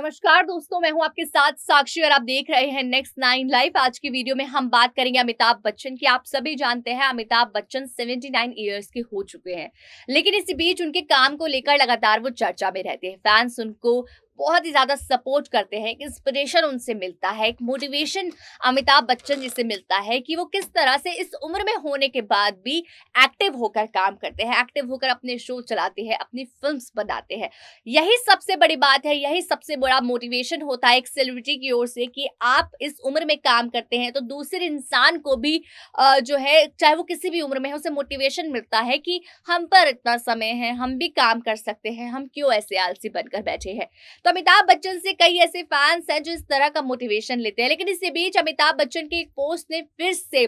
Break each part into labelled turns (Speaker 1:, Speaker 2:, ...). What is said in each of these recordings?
Speaker 1: नमस्कार दोस्तों मैं हूं आपके साथ साक्षी और आप देख रहे हैं नेक्स्ट नाइन लाइफ आज की वीडियो में हम बात करेंगे अमिताभ बच्चन की आप सभी जानते हैं अमिताभ बच्चन 79 ईयर्स के हो चुके हैं लेकिन इसी बीच उनके काम को लेकर लगातार वो चर्चा में रहते हैं फैंस उनको बहुत ही ज़्यादा सपोर्ट करते हैं एक इंस्पिरेशन उनसे मिलता है एक मोटिवेशन अमिताभ बच्चन जी से मिलता है कि वो किस तरह से इस उम्र में होने के बाद भी एक्टिव होकर काम करते हैं एक्टिव होकर अपने शो चलाते हैं अपनी फिल्म बनाते हैं यही सबसे बड़ी बात है यही सबसे बड़ा मोटिवेशन होता है एक सेलिब्रिटी की ओर से कि आप इस उम्र में काम करते हैं तो दूसरे इंसान को भी जो है चाहे वो किसी भी उम्र में है उसे मोटिवेशन मिलता है कि हम पर इतना समय है हम भी काम कर सकते हैं हम क्यों ऐसे आलसी बनकर बैठे हैं तो तो अमिताभ बच्चन से कई ऐसे फैंस हैं जो इस तरह का मोटिवेशन लेते हैं लेकिन इसी बीच अमिताभ बच्चन की एक पोस्ट ने फिर से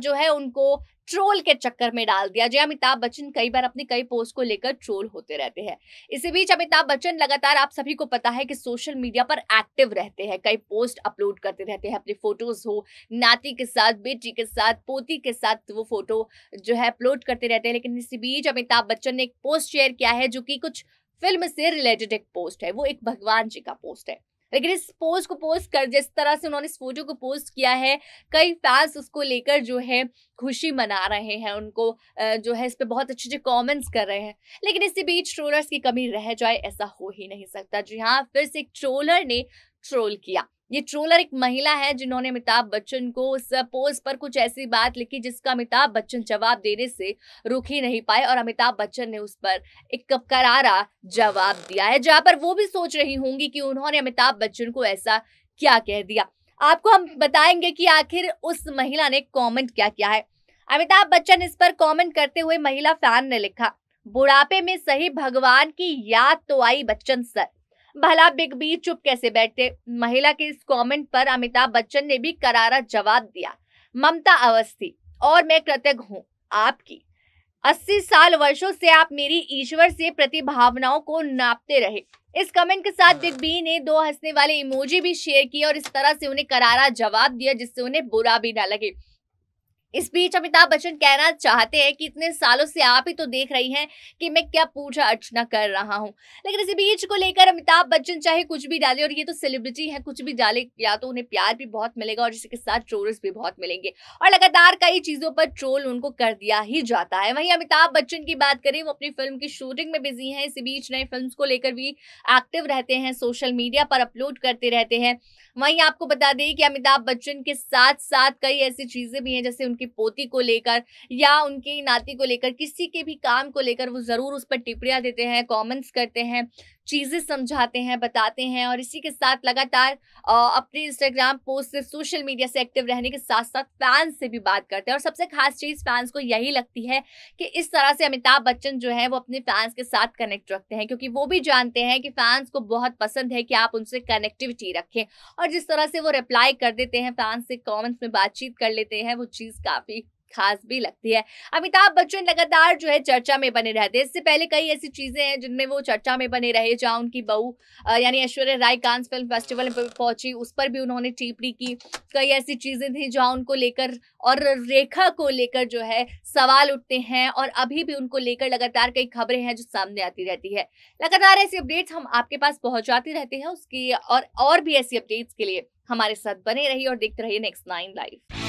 Speaker 1: जो है उनको ट्रोल के चक्कर में डाल दिया जी अमिताभ बच्चन कई बार अपनी कई पोस्ट को लेकर ट्रोल होते रहते हैं इसी बीच अमिताभ बच्चन लगातार आप सभी को पता है कि सोशल मीडिया पर एक्टिव रहते हैं कई पोस्ट अपलोड करते रहते हैं अपनी फोटोज हो नाती के साथ बेटी के साथ पोती के साथ वो फोटो जो है अपलोड करते रहते हैं लेकिन इसी बीच अमिताभ बच्चन ने एक पोस्ट शेयर किया है जो कि कुछ फिल्म से रिलेटेड एक पोस्ट है वो एक भगवान जी का पोस्ट है लेकिन इस पोस्ट को पोस्ट कर जिस तरह से उन्होंने इस फोटो को पोस्ट किया है कई फैंस उसको लेकर जो है खुशी मना रहे हैं उनको जो है इस पर बहुत अच्छे अच्छे कमेंट्स कर रहे हैं लेकिन इसी बीच ट्रोलर्स की कमी रह जाए ऐसा हो ही नहीं सकता जी हाँ फिर से एक ट्रोलर ने ट्रोल किया ये ट्रोलर एक महिला है जिन्होंने अमिताभ बच्चन को उस पोज पर कुछ ऐसी बात लिखी जिसका अमिताभ बच्चन जवाब देने से रुक ही नहीं पाए और अमिताभ बच्चन ने उस पर एक करारा जवाब दिया है जहां पर वो भी सोच रही होंगी कि उन्होंने अमिताभ बच्चन को ऐसा क्या कह दिया आपको हम बताएंगे कि आखिर उस महिला ने कॉमेंट क्या किया है अमिताभ बच्चन इस पर कॉमेंट करते हुए महिला फैन ने लिखा बुढ़ापे में सही भगवान की याद तो आई बच्चन सर भला बिग बी चुप कैसे बैठे महिला के इस कमेंट पर अमिताभ बच्चन ने भी करारा जवाब दिया ममता अवस्थी और मैं कृतज्ञ हूँ आपकी अस्सी साल वर्षों से आप मेरी ईश्वर से प्रतिभावनाओं को नापते रहे इस कमेंट के साथ बिग बी ने दो हंसने वाले इमोजी भी शेयर किए और इस तरह से उन्हें करारा जवाब दिया जिससे उन्हें बुरा भी ना लगे इस बीच अमिताभ बच्चन कहना चाहते हैं कि इतने सालों से आप ही तो देख रही हैं कि मैं क्या पूजा अर्चना कर रहा हूं लेकिन इसी बीच को लेकर अमिताभ बच्चन चाहे कुछ भी डाले और ये तो सेलिब्रिटी है कुछ भी डाले या तो उन्हें प्यार भी बहुत मिलेगा और इसी के साथ ट्रोल्स भी बहुत मिलेंगे और लगातार कई चीज़ों पर ट्रोल उनको कर दिया ही जाता है वहीं अमिताभ बच्चन की बात करें वो अपनी फिल्म की शूटिंग में बिजी है इसी बीच नए फिल्म को लेकर भी एक्टिव रहते हैं सोशल मीडिया पर अपलोड करते रहते हैं वहीं आपको बता दें कि अमिताभ बच्चन के साथ साथ कई ऐसी चीज़ें भी हैं जैसे उनकी पोती को लेकर या उनकी नाती को लेकर किसी के भी काम को लेकर वो ज़रूर उस पर टिप्पणियाँ देते हैं कॉमेंट्स करते हैं चीज़ें समझाते हैं बताते हैं और इसी के साथ लगातार अपने इंस्टाग्राम पोस्ट से सोशल मीडिया से एक्टिव रहने के साथ साथ फैंस से भी बात करते हैं और सबसे खास चीज़ फैंस को यही लगती है कि इस तरह से अमिताभ बच्चन जो है वो अपने फैंस के साथ कनेक्ट रखते हैं क्योंकि वो भी जानते हैं कि फैंस को बहुत पसंद है कि आप उनसे कनेक्टिविटी रखें और जिस तरह से वो रिप्लाई कर देते हैं फैंस से कॉमेंट्स में बातचीत कर लेते हैं वो चीज़ काफ़ी खास भी लगती है अमिताभ बच्चन लगातार जो है चर्चा में बने रहते हैं इससे पहले कई ऐसी चीजें हैं जिनमें वो चर्चा में बने रहे जहाँ उनकी बहू यानी ऐश्वर्य राय कांस फिल्म फेस्टिवल में पहुंची उस पर भी उन्होंने टिप्पणी की कई ऐसी चीजें थी जहाँ उनको लेकर और रेखा को लेकर जो है सवाल उठते हैं और अभी भी उनको लेकर लगातार कई खबरें हैं जो सामने आती रहती है लगातार ऐसी अपडेट्स हम आपके पास पहुंचाते रहते हैं उसकी और और भी ऐसी अपडेट्स के लिए हमारे साथ बने रहिए और देखते रहिए नेक्स्ट नाइन लाइव